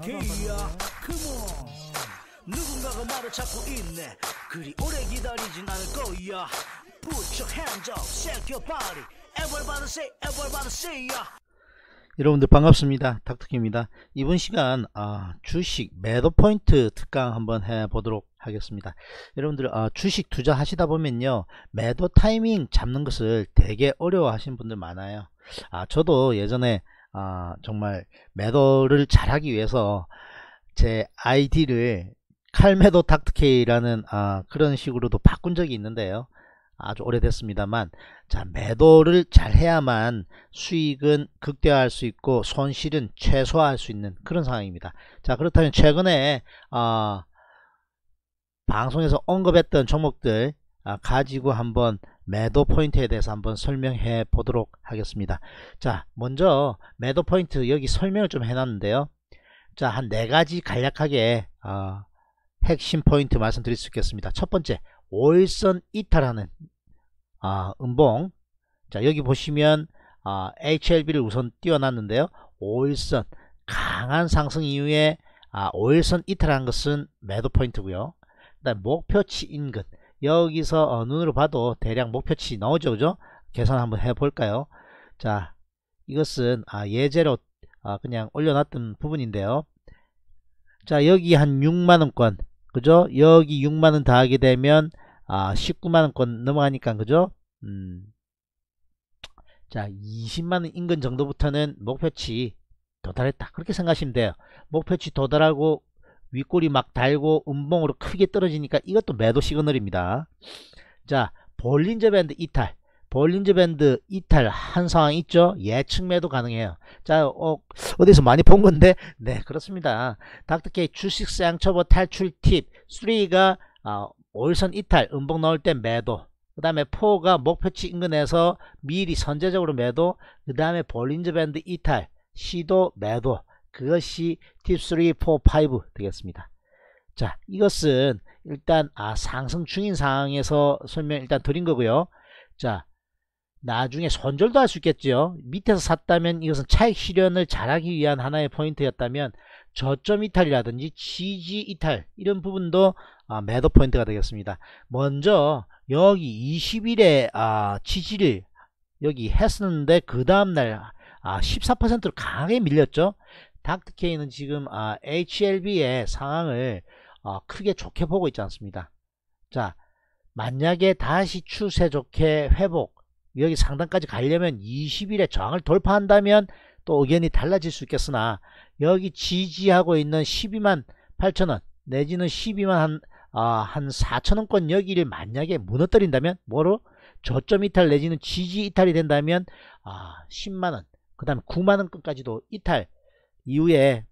K야 컴온 누군가가 말을 찾고 있네 그리 오래 기다리진 않을 거야 Put your hands up, shake your body Everybody say, everybody say ya 여러분들 반갑습니다. 닥터키입니다. 이번 시간 아, 주식 매도 포인트 특강 한번 해보도록 하겠습니다. 여러분들 아, 주식 투자하시다 보면요. 매도 타이밍 잡는 것을 되게 어려워하시는 분들 많아요. 아 저도 예전에 아, 정말 매도를 잘하기 위해서 제 아이디를 칼매도 닥트케이라는 아, 그런 식으로도 바꾼 적이 있는데요. 아주 오래됐습니다만 자 매도를 잘 해야만 수익은 극대화할 수 있고 손실은 최소화할 수 있는 그런 상황입니다. 자 그렇다면 최근에 어, 방송에서 언급했던 종목들 아, 가지고 한번 매도 포인트에 대해서 한번 설명해 보도록 하겠습니다. 자, 먼저 매도 포인트 여기 설명을 좀 해놨는데요. 자, 한 네 가지 간략하게 어, 핵심 포인트 말씀드릴 수 있겠습니다. 첫 번째, 월선 이탈하는 어, 음봉. 자, 여기 보시면 어, HLB를 우선 띄워놨는데요. 월선 강한 상승 이후에 아, 5일선 이탈한 것은 매도 포인트고요. 그다음 목표치 인근 여기서 어, 눈으로 봐도 대략 목표치 나오죠 그죠 계산 한번 해볼까요 자 이것은 아, 예제로 아, 그냥 올려놨던 부분인데요 자 여기 한 6만원권 그죠 여기 6만원 더하게 되면 아 19만원권 넘어가니까 그죠 음, 자 20만원 인근 정도부터는 목표치 도달했다 그렇게 생각하시면 돼요 목표치 도달하고 윗골이막 달고 음봉으로 크게 떨어지니까 이것도 매도 시그널입니다. 자 볼린저 밴드 이탈 볼린저 밴드 이탈 한 상황 있죠 예측 매도 가능해요 자 어, 디서 많이 본 건데 네 그렇습니다 닥터케이 주식 시장 초보 탈출 팁 3가 어, 아, 올선 이탈 음봉 넣을 때 매도 그 다음에 4가 목표치 인근에서 미리 선제적으로 매도 그 다음에 볼린저 밴드 이탈 시도 매도 그것이 팁3, 4, 5 되겠습니다. 자, 이것은 일단 아, 상승 중인 상황에서 설명 일단 드린 거고요. 자, 나중에 손절도 할 수 있겠죠. 밑에서 샀다면 이것은 차익 실현을 잘하기 위한 하나의 포인트였다면 저점 이탈이라든지 지지 이탈 이런 부분도 아, 매도 포인트가 되겠습니다. 먼저 여기 20일에 아, 지지를 여기 했었는데 그 다음날 아, 14%로 강하게 밀렸죠. 닥터케이는 지금 아, HLB의 상황을 어, 크게 좋게 보고 있지 않습니다. 자, 만약에 다시 추세 좋게 회복, 여기 상단까지 가려면 20일에 저항을 돌파한다면 또 의견이 달라질 수 있겠으나 여기 지지하고 있는 12만 8천원 내지는 12만 한, 아, 한 4천원권 여기를 만약에 무너뜨린다면 뭐로? 저점 이탈 내지는 지지 이탈이 된다면 아, 10만원 그 다음에 9만원권까지도 이탈 이후에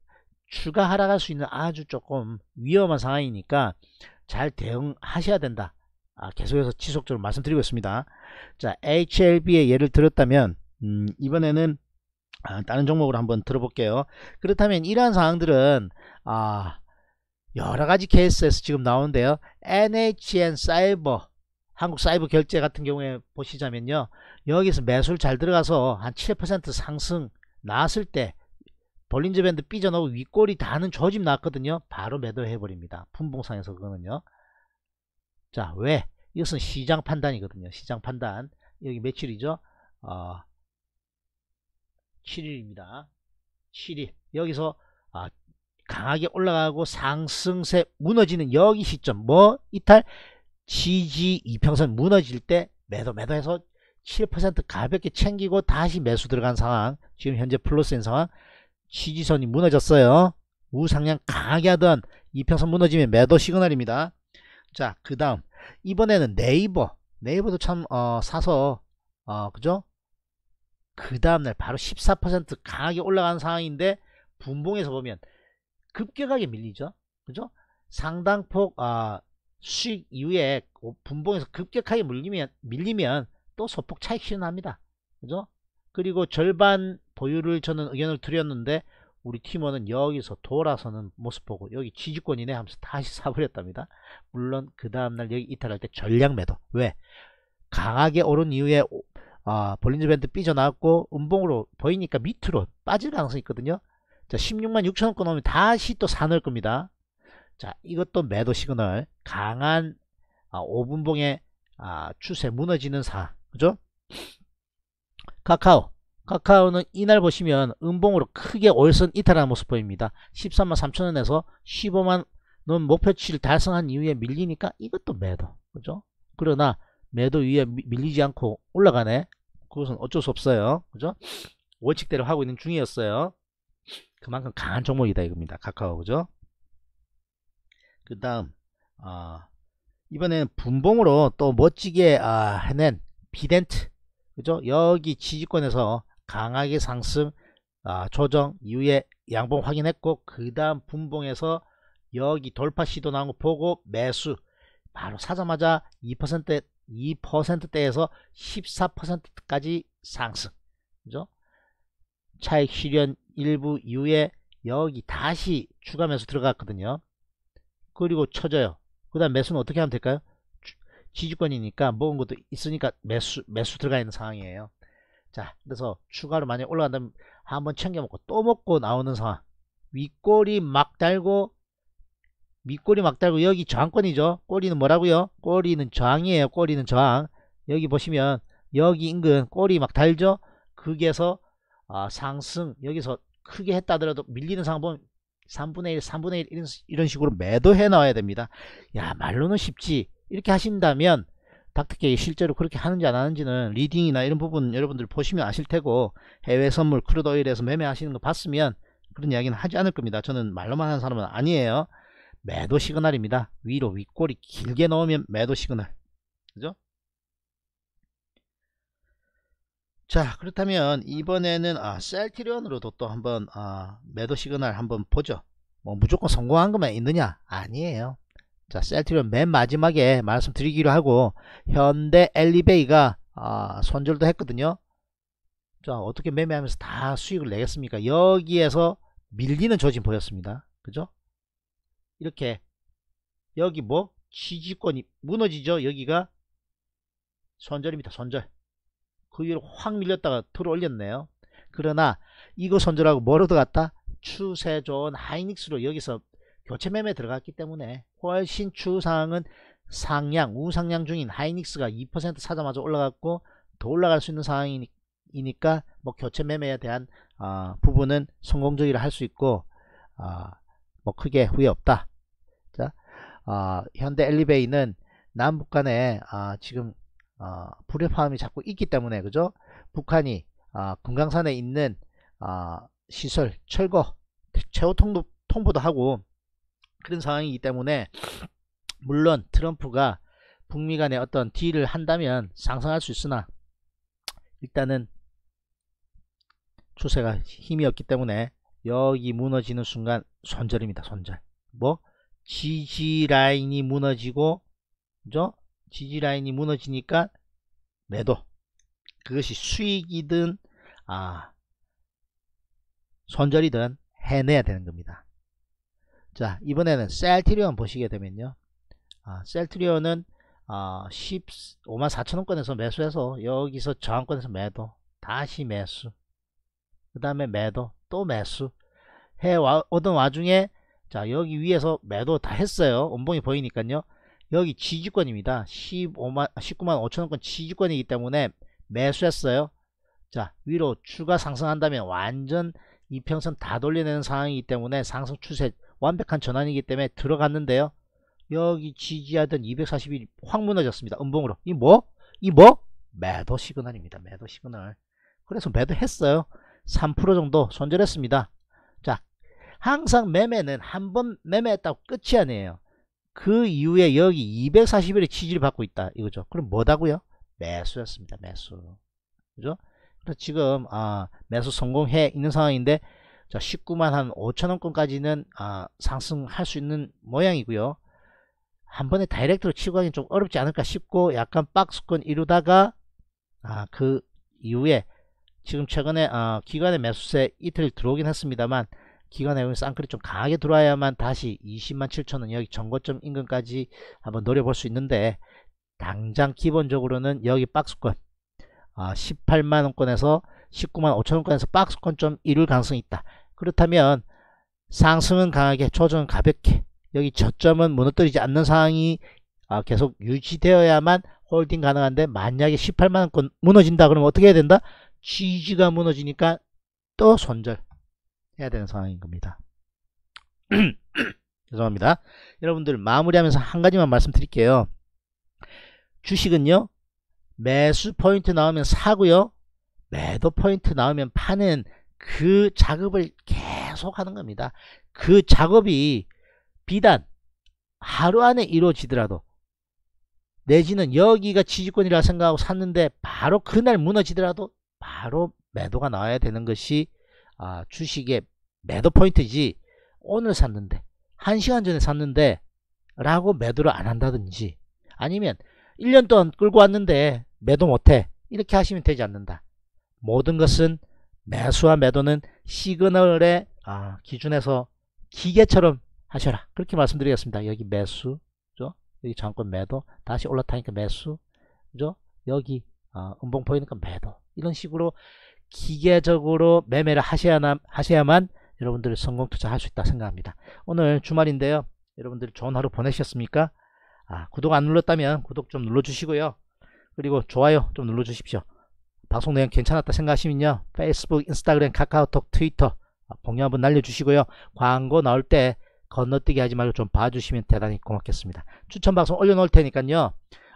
추가 하락할 수 있는 아주 조금 위험한 상황이니까 잘 대응하셔야 된다. 아, 계속해서 지속적으로 말씀드리고 있습니다. 자, HLB의 예를 들었다면 음, 이번에는 아, 다른 종목으로 한번 들어볼게요. 그렇다면 이러한 상황들은 아, 여러 가지 케이스에서 지금 나오는데요. NHN 사이버 한국 사이버 결제 같은 경우에 보시자면요. 여기서 매수를 잘 들어가서 한 7% 상승 나왔을 때 볼린즈 밴드 삐져나오고 윗골이 다는 저집났거든요 바로 매도해버립니다. 품봉상에서 그거는요. 자, 왜? 이것은 시장 판단이거든요. 시장 판단. 여기 며칠이죠? 어, 7일입니다. 7일. 여기서 아, 강하게 올라가고 상승세 무너지는 여기 시점 뭐 이탈 지지 2평선 무너질 때 매도 매도해서 7% 가볍게 챙기고 다시 매수 들어간 상황 지금 현재 플러스인 상황 시지선이 무너졌어요. 우상향 강하게 하던 이평선 무너지면 매도 시그널입니다. 자, 그 다음 이번에는 네이버 네이버도 참 어, 사서 어, 그죠? 그 다음날 바로 14% 강하게 올라간 상황인데 분봉에서 보면 급격하게 밀리죠. 그죠? 상당폭 아, 수익 이후에 분봉에서 급격하게 밀리면 밀리면 또 소폭 차익 실현합니다. 그죠? 그리고 절반 보유를 저는 의견을 드렸는데 우리 팀원은 여기서 돌아서는 모습 보고 여기 지지권이네 하면서 다시 사버렸답니다. 물론 그 다음날 여기 이탈할 때 전량 매도 왜? 강하게 오른 이후에 아, 볼린저 밴드 삐져나왔고 음봉으로 보이니까 밑으로 빠질 가능성이 있거든요. 자 16만 6천원권 오면 다시 또 사놓을 겁니다. 자 이것도 매도 시그널 강한 아, 5분봉의 아, 추세 무너지는 사 그죠? 카카오 카카오는 이날 보시면 음봉으로 크게 월선 이탈한 모습 보입니다. 13만 3천원에서 15만 원 목표치를 달성한 이후에 밀리니까 이것도 매도. 그죠? 그러나 매도 위에 밀리지 않고 올라가네. 그것은 어쩔 수 없어요. 그죠? 원칙대로 하고 있는 중이었어요. 그만큼 강한 종목이다 이겁니다. 카카오 그죠? 그 다음 어, 아, 이번에는 분봉으로 또 멋지게 아, 해낸 비덴트 그죠? 여기 지지권에서 강하게 상승 아, 조정 이후에 양봉 확인했고 그 다음 분봉에서 여기 돌파 시도 나온 거 보고 매수 바로 사자마자 2%대 2%대에서 14%까지 상승 그죠? 차익 실현 일부 이후에 여기 다시 추가 매수 들어갔거든요 그리고 쳐져요 그 다음 매수는 어떻게 하면 될까요? 지주권이니까 먹은 것도 있으니까 매수 매수 들어가 있는 상황이에요 자 그래서 추가로 많이 올라간다면 한번 챙겨 먹고 또 먹고 나오는 상황 윗꼬리 막 달고 윗꼬리막 달고 여기 저항권이죠 꼬리는 뭐라고요 꼬리는 저항이에요 꼬리는 저항 여기 보시면 여기 인근 꼬리 막 달죠 그게서 아, 상승 여기서 크게 했다 하더라도 밀리는 상황 보면 3분의 1 3분의 1 이런, 이런 식으로 매도해 나와야 됩니다 야 말로는 쉽지 이렇게 하신다면 닥터케이 실제로 그렇게 하는지 안 하는지는 리딩이나 이런 부분 여러분들 보시면 아실 테고 해외 선물 크루더일에서 매매하시는 거 봤으면 그런 이야기는 하지 않을 겁니다. 저는 말로만 하는 사람은 아니에요. 매도 시그널입니다. 위로 윗골이 길게 넣으면 매도 시그널. 그죠? 자 그렇다면 이번에는 아, 셀티리온으로도 또 한번 아, 매도 시그널 한번 보죠. 뭐 무조건 성공한 것만 있느냐? 아니에요. 자, 셀트리온 맨 마지막에 말씀드리기로 하고 현대 엘리베이가 아, 손절도 했거든요. 자, 어떻게 매매하면서 다 수익을 내겠습니까? 여기에서 밀리는 조짐 보였습니다. 그죠? 이렇게 여기 뭐 지지권이 무너지죠. 여기가 손절입니다. 손절. 그 위로 확 밀렸다가 들어올렸네요. 그러나 이거 손절하고 뭐로 들어갔다? 추세 좋은 하이닉스로 여기서 교체매매 들어갔기 때문에 훨씬 추상은 상향 우상향 중인 하이닉스가 2% 사자마자 올라갔고 더 올라갈 수 있는 상황이니까 뭐 교체매매에 대한 어, 부분은 성공적이라 할 수 있고 어, 뭐 크게 후회 없다 자 어, 현대 엘리베이는 남북 간에 지금 불협화음이 자꾸 있기 때문에 그죠 북한이 금강산에 있는 시설 철거 최후 통보도 하고 그런 상황이기 때문에 물론 트럼프가 북미 간에 어떤 딜을 한다면 상상할 수 있으나 일단은 추세가 힘이 없기 때문에 여기 무너지는 순간 손절입니다. 손절. 뭐 지지 라인이 무너지고 그죠? 지지 라인이 무너지니까 매도. 그것이 수익이든 아 손절이든 해내야 되는 겁니다. 자 이번에는 셀트리온 보시게 되면요 아, 셀트리온은 아, 15만 4천원권에서 매수해서 여기서 저항권에서 매도 다시 매수 그 다음에 매도 또 매수 해오던 와중에 자 여기 위에서 매도 다 했어요 원봉이 보이니까요 여기 지지권입니다 15만 19만 5천원권 지지권이기 때문에 매수했어요 자 위로 추가 상승한다면 완전 이평선 다 돌려내는 상황이기 때문에 상승 추세 완벽한 전환이기 때문에 들어갔는데요. 여기 지지하던 241이 확 무너졌습니다. 음봉으로. 이 뭐? 이 뭐? 매도 시그널입니다. 매도 시그널. 그래서 매도했어요. 3% 정도 손절했습니다. 자, 항상 매매는 한 번 매매했다고 끝이 아니에요. 그 이후에 여기 2 4 0일의 지지를 받고 있다. 이거죠. 그럼 뭐다고요? 매수였습니다. 매수. 그죠? 그래서 지금 아, 매수 성공해 있는 상황인데 자 19만 한 5천원권까지는 아, 상승할 수 있는 모양이고요 한 번에 다이렉트로 치고 가긴 좀 어렵지 않을까 싶고 약간 박스권 이루다가 아, 그 이후에 지금 최근에 아, 기관의 매수세 이틀 들어오긴 했습니다만 기관 의면 쌍끌이 좀 강하게 들어와야만 다시 20만 7천원 여기 전고점 인근까지 한번 노려볼 수 있는데 당장 기본적으로는 여기 박스권 아, 18만원권에서 19만 5천원권에서 박스권 좀 이룰 가능성이 있다. 그렇다면 상승은 강하게 조정은 가볍게 여기 저점은 무너뜨리지 않는 상황이 아, 계속 유지되어야만 홀딩 가능한데 만약에 18만원권 무너진다 그러면 어떻게 해야 된다? 지지가 무너지니까 또 손절해야 되는 상황인 겁니다. 죄송합니다. 여러분들 마무리하면서 한 가지만 말씀드릴게요. 주식은요. 매수 포인트 나오면 사고요. 매도 포인트 나오면 파는 그 작업을 계속 하는 겁니다. 그 작업이 비단 하루 안에 이루어지더라도 내지는 여기가 지지권이라 생각하고 샀는데 바로 그날 무너지더라도 바로 매도가 나와야 되는 것이 아, 주식의 매도 포인트지 오늘 샀는데 1시간 전에 샀는데 라고 매도를 안 한다든지 아니면 1년 동안 끌고 왔는데 매도 못해 이렇게 하시면 되지 않는다. 모든 것은 매수와 매도는 시그널의 아, 기준에서 기계처럼 하셔라. 그렇게 말씀드리겠습니다. 여기 매수, 그죠? 여기 장권 매도, 다시 올라타니까 매수, 그죠? 여기 어, 음봉 보이니까 매도. 이런 식으로 기계적으로 매매를 하셔야, 하셔야만 여러분들 성공 투자할 수 있다 생각합니다. 오늘 주말인데요. 여러분들 좋은 하루 보내셨습니까? 아, 구독 안 눌렀다면 구독 좀 눌러주시고요. 그리고 좋아요 좀 눌러주십시오. 방송 내용 괜찮았다 생각하시면요. 페이스북, 인스타그램, 카카오톡, 트위터 공유 아, 한번 날려주시고요. 광고 나올 때 건너뛰기 하지 말고 좀 봐주시면 대단히 고맙겠습니다. 추천 방송 올려놓을 테니까요.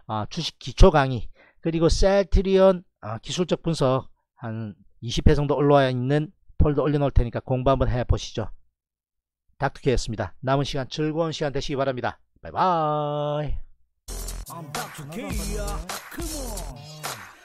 아, 주식 기초 강의 그리고 셀트리온 아, 기술적 분석 한 20회 정도 올라와 있는 폴더 올려놓을 테니까 공부 한번 해보시죠. 닥터케였습니다. 남은 시간 즐거운 시간 되시기 바랍니다. 바이바이.